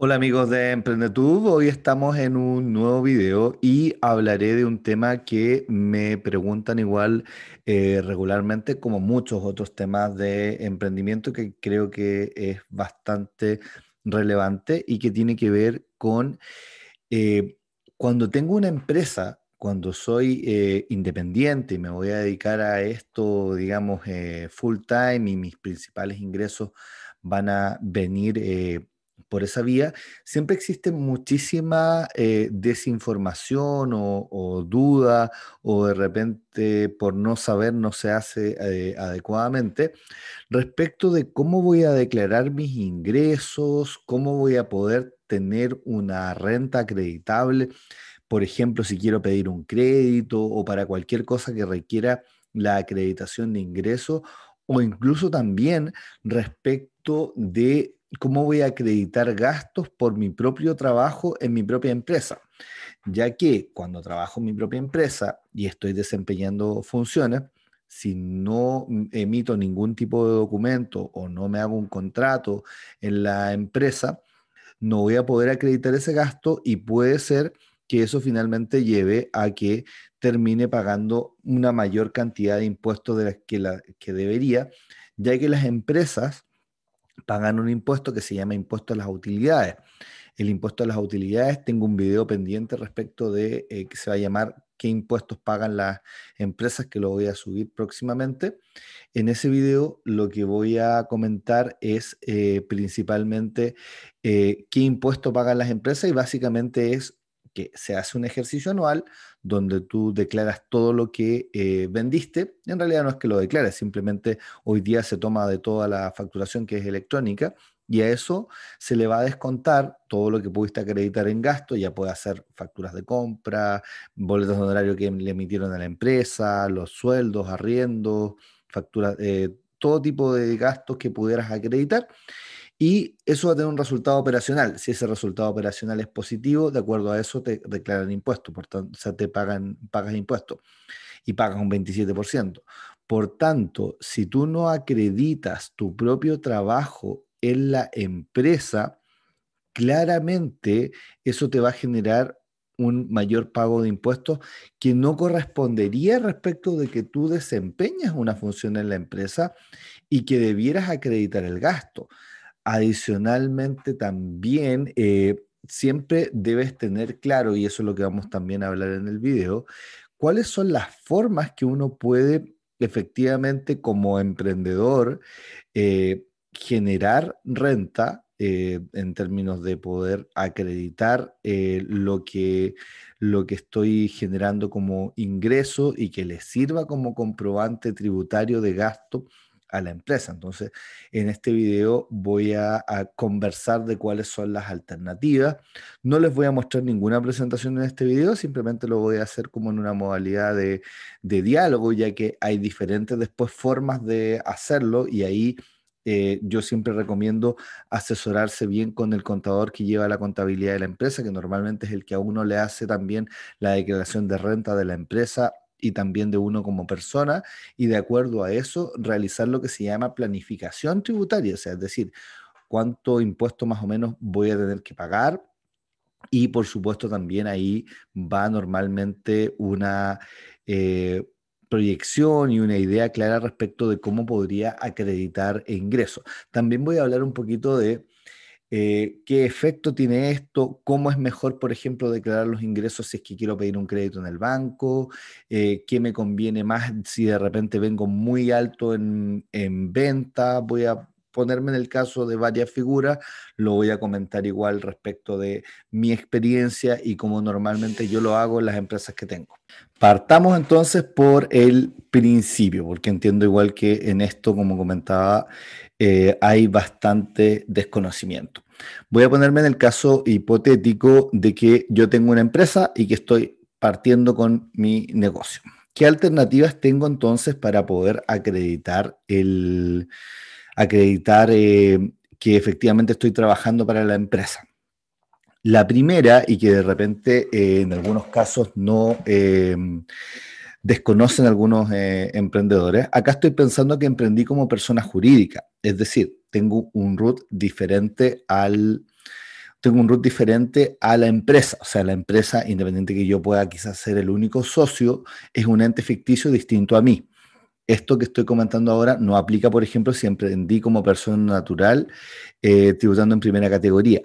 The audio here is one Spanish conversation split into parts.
Hola amigos de EmprendeTube, hoy estamos en un nuevo video y hablaré de un tema que me preguntan igual eh, regularmente como muchos otros temas de emprendimiento que creo que es bastante relevante y que tiene que ver con eh, cuando tengo una empresa, cuando soy eh, independiente y me voy a dedicar a esto, digamos, full time y mis principales ingresos van a venir por esa vía, siempre existe muchísima eh, desinformación o, duda o de repente por no saber no se hace eh, adecuadamente respecto de cómo voy a declarar mis ingresos, cómo voy a poder tener una renta acreditable, por ejemplo, si quiero pedir un crédito o para cualquier cosa que requiera la acreditación de ingreso o incluso también respecto de cómo voy a acreditar gastos por mi propio trabajo en mi propia empresa, ya que cuando trabajo en mi propia empresa y estoy desempeñando funciones, si no emito ningún tipo de documento o no me hago un contrato en la empresa, no voy a poder acreditar ese gasto y puede ser que eso finalmente lleve a que termine pagando una mayor cantidad de impuestos de las que, la, que debería, ya que las empresas pagan un impuesto que se llama impuesto a las utilidades. El impuesto a las utilidades, tengo un video pendiente respecto de eh, que se va a llamar qué impuestos pagan las empresas, que lo voy a subir próximamente. En ese video lo que voy a comentar es eh, principalmente eh, qué impuesto pagan las empresas y básicamente es que se hace un ejercicio anual donde tú declaras todo lo que eh, vendiste. En realidad no es que lo declares, simplemente hoy día se toma de toda la facturación que es electrónica y a eso se le va a descontar todo lo que pudiste acreditar en gasto, ya puede hacer facturas de compra, boletos de honorario que le emitieron a la empresa, los sueldos, arriendos, facturas, eh, todo tipo de gastos que pudieras acreditar y eso va a tener un resultado operacional. Si ese resultado operacional es positivo, de acuerdo a eso te declaran impuestos, por tanto, o sea, te pagan, pagas impuestos y pagas un 27%. Por tanto, si tú no acreditas tu propio trabajo en la empresa, claramente eso te va a generar un mayor pago de impuestos que no correspondería respecto de que tú desempeñas una función en la empresa y que debieras acreditar el gasto. Adicionalmente, también eh, siempre debes tener claro, y eso es lo que vamos también a hablar en el video, cuáles son las formas que uno puede efectivamente como emprendedor eh, generar renta eh, en términos de poder acreditar lo que estoy generando como ingreso y que le sirva como comprobante tributario de gasto a la empresa. Entonces, en este video voy a, conversar de cuáles son las alternativas. No les voy a mostrar ninguna presentación en este video, simplemente lo voy a hacer como en una modalidad de, diálogo, ya que hay diferentes después formas de hacerlo y ahí... Eh, yo siempre recomiendo asesorarse bien con el contador que lleva la contabilidad de la empresa, que normalmente es el que a uno le hace también la declaración de renta de la empresa y también de uno como persona y de acuerdo a eso realizar lo que se llama planificación tributaria, o sea, es decir, cuánto impuesto más o menos voy a tener que pagar. Y por supuesto también ahí va normalmente una eh, proyección y una idea clara respecto de cómo podría acreditar ingresos. También voy a hablar un poquito de eh, qué efecto tiene esto, cómo es mejor, por ejemplo, declarar los ingresos si es que quiero pedir un crédito en el banco, eh, qué me conviene más si de repente vengo muy alto en, venta, voy a ponerme en el caso de varias figuras, lo voy a comentar igual respecto de mi experiencia y cómo normalmente yo lo hago en las empresas que tengo. Partamos entonces por el principio, porque entiendo igual que en esto, como comentaba, eh, hay bastante desconocimiento. Voy a ponerme en el caso hipotético de que yo tengo una empresa y que estoy partiendo con mi negocio. ¿Qué alternativas tengo entonces para poder acreditar el acreditar eh, que efectivamente estoy trabajando para la empresa? La primera, y que de repente eh, en algunos casos no eh, desconocen algunos emprendedores, acá estoy pensando que emprendí como persona jurídica, es decir, tengo un root diferente al tengo un root diferente a la empresa, o sea, la empresa, independiente que yo pueda quizás ser el único socio, es un ente ficticio distinto a mí. Esto que estoy comentando ahora no aplica, por ejemplo, si emprendí como persona natural eh, tributando en primera categoría,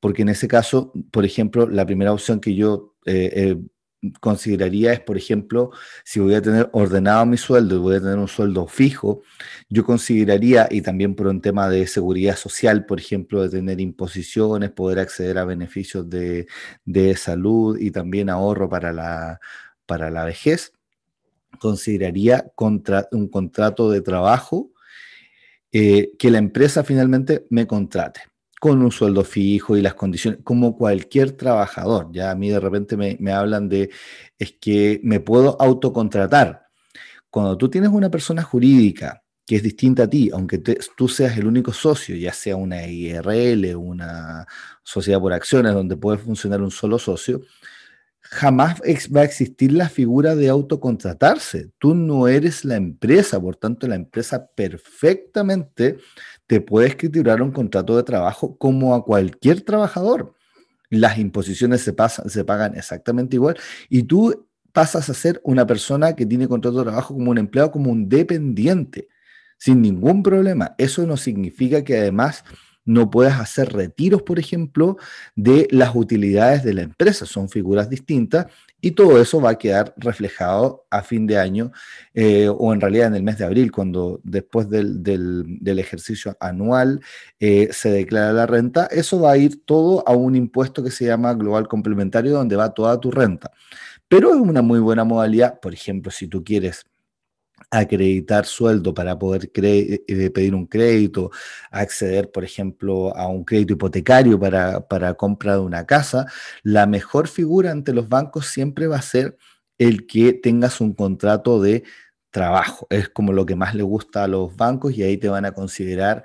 porque en ese caso, por ejemplo, la primera opción que yo eh, eh, consideraría es, por ejemplo, si voy a tener ordenado mi sueldo y voy a tener un sueldo fijo, yo consideraría, y también por un tema de seguridad social, por ejemplo, de tener imposiciones, poder acceder a beneficios de, salud y también ahorro para la, para la vejez, consideraría contra, un contrato de trabajo eh, que la empresa finalmente me contrate con un sueldo fijo y las condiciones, como cualquier trabajador. Ya a mí de repente me, hablan de, es que me puedo autocontratar. Cuando tú tienes una persona jurídica que es distinta a ti, aunque tú seas el único socio, ya sea una IRL, una sociedad por acciones, donde puede funcionar un solo socio, jamás va a existir la figura de autocontratarse. Tú no eres la empresa, por tanto la empresa perfectamente te puedes escriturar un contrato de trabajo como a cualquier trabajador. Las imposiciones se, pasan, se pagan exactamente igual y tú pasas a ser una persona que tiene contrato de trabajo como un empleado, como un dependiente, sin ningún problema. Eso no significa que además no puedas hacer retiros, por ejemplo, de las utilidades de la empresa. Son figuras distintas y todo eso va a quedar reflejado a fin de año eh, o en realidad en el mes de abril, cuando después del, ejercicio anual eh, se declara la renta. Eso va a ir todo a un impuesto que se llama global complementario, donde va toda tu renta. Pero es una muy buena modalidad, por ejemplo, si tú quieres acreditar sueldo para poder eh, eh, pedir un crédito, acceder, por ejemplo, a un crédito hipotecario para, compra de una casa, la mejor figura ante los bancos siempre va a ser el que tengas un contrato de trabajo. Es como lo que más le gusta a los bancos y ahí te van a considerar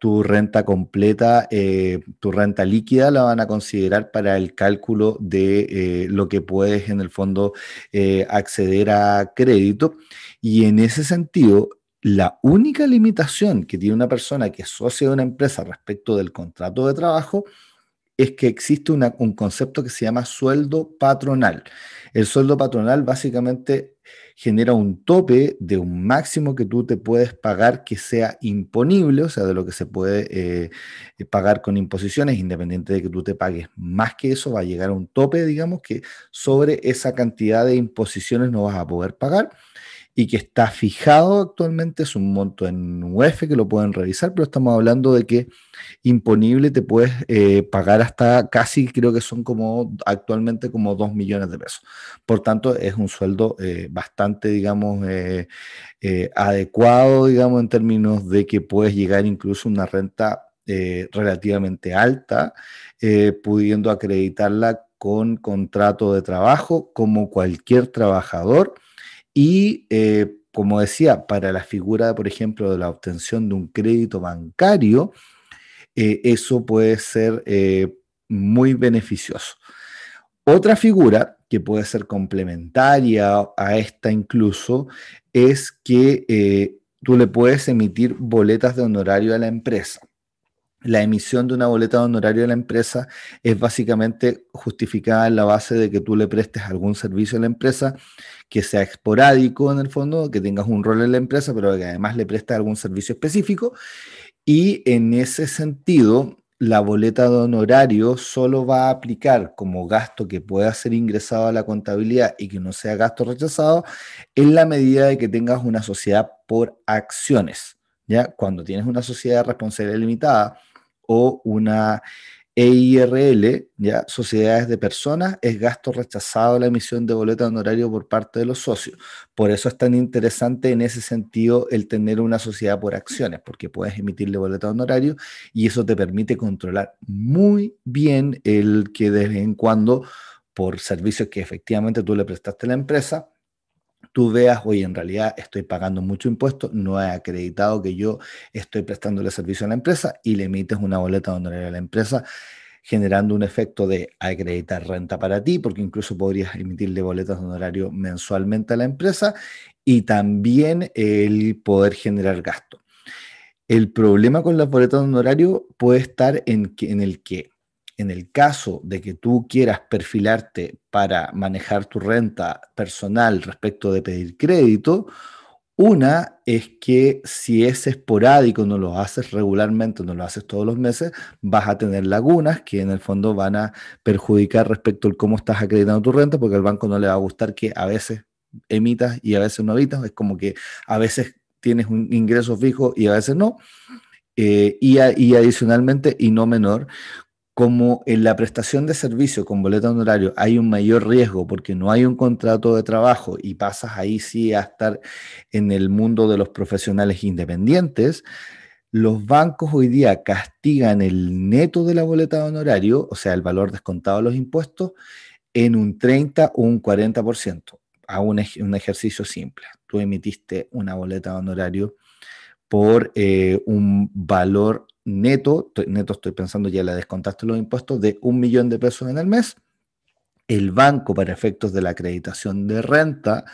tu renta completa, eh, tu renta líquida, la van a considerar para el cálculo de lo que puedes en el fondo acceder a crédito. Y en ese sentido, la única limitación que tiene una persona que es socio de una empresa respecto del contrato de trabajo es que existe un concepto que se llama sueldo patronal. El sueldo patronal básicamente genera un tope de un máximo que tú te puedes pagar que sea imponible, o sea, de lo que se puede eh, pagar con imposiciones, independiente de que tú te pagues más que eso, va a llegar a un tope, digamos, que sobre esa cantidad de imposiciones no vas a poder pagar y que está fijado actualmente, es un monto en UF e que lo pueden revisar, pero estamos hablando de que imponible te puedes eh, pagar hasta casi, creo que son como actualmente como 2 millones de pesos. Por tanto, es un sueldo eh, bastante, digamos, eh, adecuado, digamos, en términos de que puedes llegar incluso a una renta relativamente alta, pudiendo acreditarla con contrato de trabajo como cualquier trabajador y eh, como decía, para la figura, por ejemplo, de la obtención de un crédito bancario, eh, eso puede ser eh, muy beneficioso. Otra figura que puede ser complementaria a esta incluso es que tú le puedes emitir boletas de honorario a la empresa la emisión de una boleta de honorario de la empresa es básicamente justificada en la base de que tú le prestes algún servicio a la empresa que sea esporádico en el fondo, que tengas un rol en la empresa, pero que además le prestes algún servicio específico. Y en ese sentido, la boleta de honorario solo va a aplicar como gasto que pueda ser ingresado a la contabilidad y que no sea gasto rechazado en la medida de que tengas una sociedad por acciones. ¿Ya? Cuando tienes una sociedad de responsabilidad limitada, o una EIRL, ya, sociedades de personas, es gasto rechazado la emisión de boleta de honorario por parte de los socios. Por eso es tan interesante en ese sentido el tener una sociedad por acciones, porque puedes emitirle boleta de honorario y eso te permite controlar muy bien el que de vez en cuando, por servicios que efectivamente tú le prestaste a la empresa, tú veas, oye, en realidad estoy pagando mucho impuesto, no he acreditado que yo estoy prestando el servicio a la empresa y le emites una boleta de honorario a la empresa generando un efecto de acreditar renta para ti, porque incluso podrías emitirle boletas de honorario mensualmente a la empresa y también el poder generar gasto. El problema con las boletas de honorario puede estar en, en el que en el caso de que tú quieras perfilarte para manejar tu renta personal respecto de pedir crédito, una es que si es esporádico, no lo haces regularmente, no lo haces todos los meses, vas a tener lagunas que en el fondo van a perjudicar respecto al cómo estás acreditando tu renta, porque al banco no le va a gustar que a veces emitas y a veces no emitas. Es como que a veces tienes un ingreso fijo y a veces no. Eh, y, adicionalmente, y no menor, como en la prestación de servicio con boleta honorario hay un mayor riesgo porque no hay un contrato de trabajo y pasas ahí sí a estar en el mundo de los profesionales independientes, los bancos hoy día castigan el neto de la boleta de honorario, o sea, el valor descontado de los impuestos, en un 30 o un 40%, a un, un ejercicio simple. Tú emitiste una boleta de honorario por eh, un valor neto, neto estoy pensando ya la descontaste los impuestos, de un millón de pesos en el mes. El banco, para efectos de la acreditación de renta,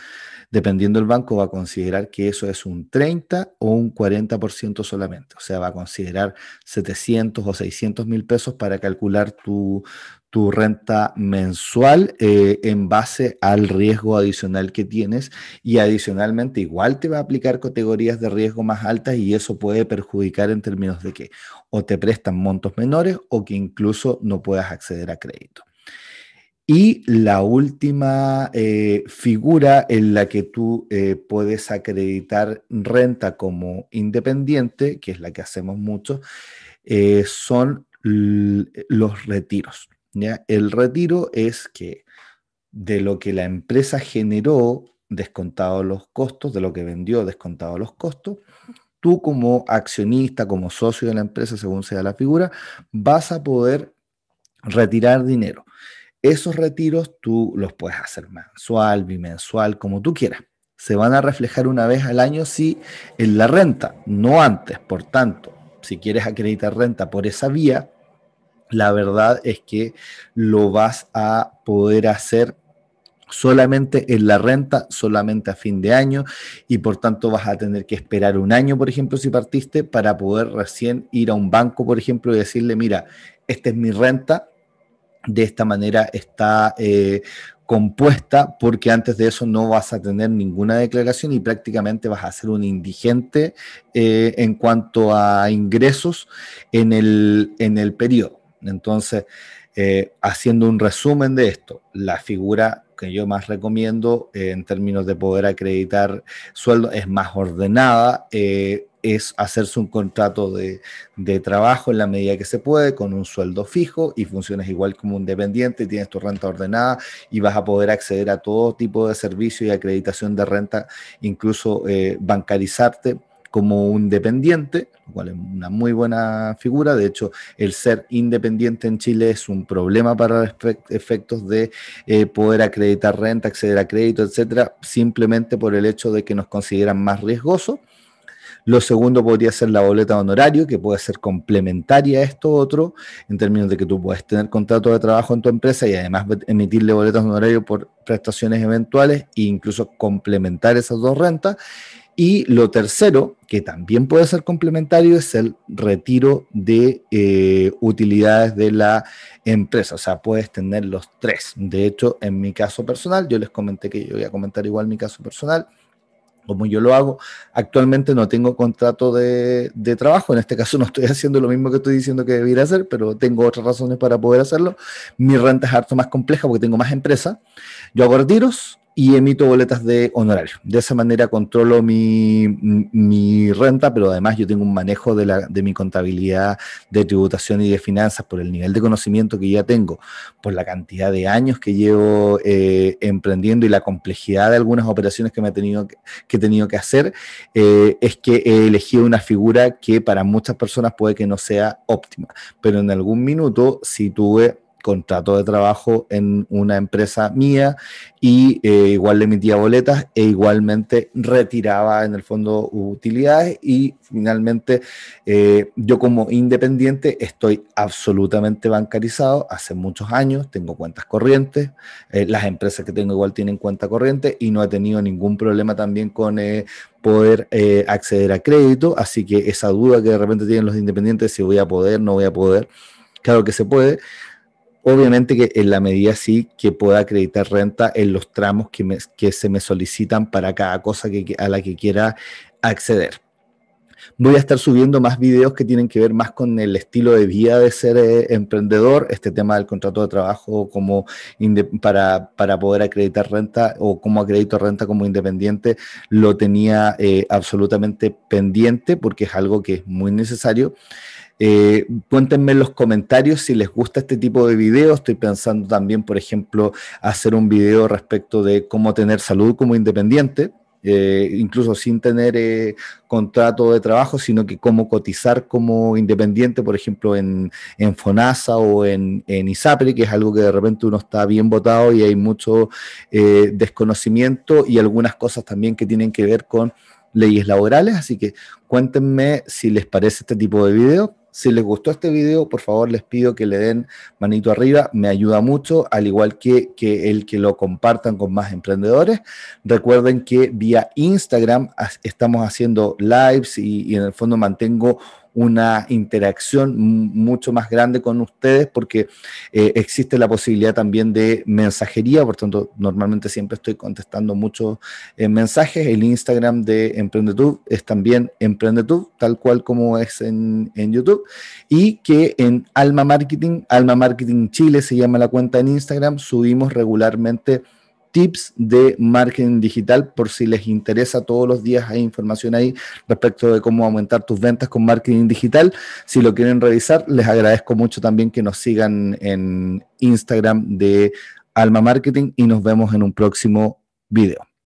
dependiendo del banco, va a considerar que eso es un 30 o un 40% solamente. O sea, va a considerar 700 o 600 mil pesos para calcular tu, tu renta mensual eh, en base al riesgo adicional que tienes y adicionalmente igual te va a aplicar categorías de riesgo más altas y eso puede perjudicar en términos de que o te prestan montos menores o que incluso no puedas acceder a crédito. Y la última eh, figura en la que tú eh, puedes acreditar renta como independiente, que es la que hacemos mucho, son los retiros. El retiro es que de lo que la empresa generó, descontado los costos, de lo que vendió, descontado los costos, tú como accionista, como socio de la empresa, según sea la figura, vas a poder retirar dinero. Esos retiros tú los puedes hacer mensual, bimensual, como tú quieras. Se van a reflejar una vez al año, sí, en la renta, no antes. Por tanto, si quieres acreditar renta por esa vía, la verdad es que lo vas a poder hacer solamente en la renta, solamente a fin de año, y por tanto vas a tener que esperar un año, por ejemplo, si partiste, para poder recién ir a un banco, por ejemplo, y decirle, mira, esta es mi renta, de esta manera está eh, compuesta, porque antes de eso no vas a tener ninguna declaración y prácticamente vas a ser un indigente eh, en cuanto a ingresos en el, en el periodo. Entonces, eh, haciendo un resumen de esto, la figura que yo más recomiendo eh, en términos de poder acreditar sueldo es más ordenada, eh, es hacerse un contrato de, trabajo en la medida que se puede, con un sueldo fijo y funciones igual como un dependiente, tienes tu renta ordenada y vas a poder acceder a todo tipo de servicio y acreditación de renta, incluso bancarizarte como un dependiente, lo cual es una muy buena figura. De hecho, el ser independiente en Chile es un problema para efectos de eh, poder acreditar renta, acceder a crédito, etcétera, simplemente por el hecho de que nos consideran más riesgosos. Lo segundo podría ser la boleta de honorario, que puede ser complementaria a esto otro, en términos de que tú puedes tener contrato de trabajo en tu empresa y además emitirle boletas de honorario por prestaciones eventuales e incluso complementar esas dos rentas. Y lo tercero, que también puede ser complementario, es el retiro de eh, utilidades de la empresa. O sea, puedes tener los tres. De hecho, en mi caso personal, yo les comenté que yo voy a comentar igual mi caso personal como yo lo hago. Actualmente no tengo contrato de, trabajo, en este caso no estoy haciendo lo mismo que estoy diciendo que debiera hacer, pero tengo otras razones para poder hacerlo. Mi renta es harto más compleja porque tengo más empresa. Yo hago retiros, y emito boletas de honorario. De esa manera controlo mi, renta, pero además yo tengo un manejo de, mi contabilidad de tributación y de finanzas por el nivel de conocimiento que ya tengo, por la cantidad de años que llevo eh, emprendiendo y la complejidad de algunas operaciones que, me he, tenido que, tenido que hacer, eh, es que he elegido una figura que para muchas personas puede que no sea óptima, pero en algún minuto, si tuve contrato de trabajo en una empresa mía y eh, igual le emitía boletas e igualmente retiraba en el fondo utilidades y finalmente eh, yo como independiente estoy absolutamente bancarizado hace muchos años, tengo cuentas corrientes, eh, las empresas que tengo igual tienen cuenta corriente y no he tenido ningún problema también con poder acceder a crédito, así que esa duda que de repente tienen los independientes, si voy a poder, no voy a poder, claro que se puede, Obviamente que en la medida sí que pueda acreditar renta en los tramos que, que se me solicitan para cada cosa a la que quiera acceder. Voy a estar subiendo más videos que tienen que ver más con el estilo de vida de ser eh, emprendedor, este tema del contrato de trabajo como para, para poder acreditar renta o cómo acredito renta como independiente, lo tenía eh, absolutamente pendiente porque es algo que es muy necesario. Eh, cuéntenme en los comentarios si les gusta este tipo de videos. Estoy pensando también, por ejemplo, hacer un video respecto de cómo tener salud como independiente. Eh, incluso sin tener eh, contrato de trabajo, sino que cómo cotizar como independiente, por ejemplo, en, FONASA o en, en, que es algo que de repente uno está bien votado y hay mucho eh, desconocimiento y algunas cosas también que tienen que ver con leyes laborales, así que cuéntenme si les parece este tipo de video si les gustó este video, por favor les pido que le den manito arriba, me ayuda mucho, al igual que, que el que lo compartan con más emprendedores. Recuerden que vía Instagram estamos haciendo lives y, y en el fondo mantengo una interacción mucho más grande con ustedes porque eh, existe la posibilidad también de mensajería, por tanto, normalmente siempre estoy contestando muchos eh, mensajes. El Instagram de emprendedur es también emprendedur tal cual como es en, en YouTube, y que en Alma Marketing, Alma Marketing Chile se llama la cuenta en Instagram, subimos regularmente tips de marketing digital por si les interesa. Todos los días hay información ahí respecto de cómo aumentar tus ventas con marketing digital. Si lo quieren revisar, les agradezco mucho también que nos sigan en Instagram de Alma Marketing y nos vemos en un próximo video.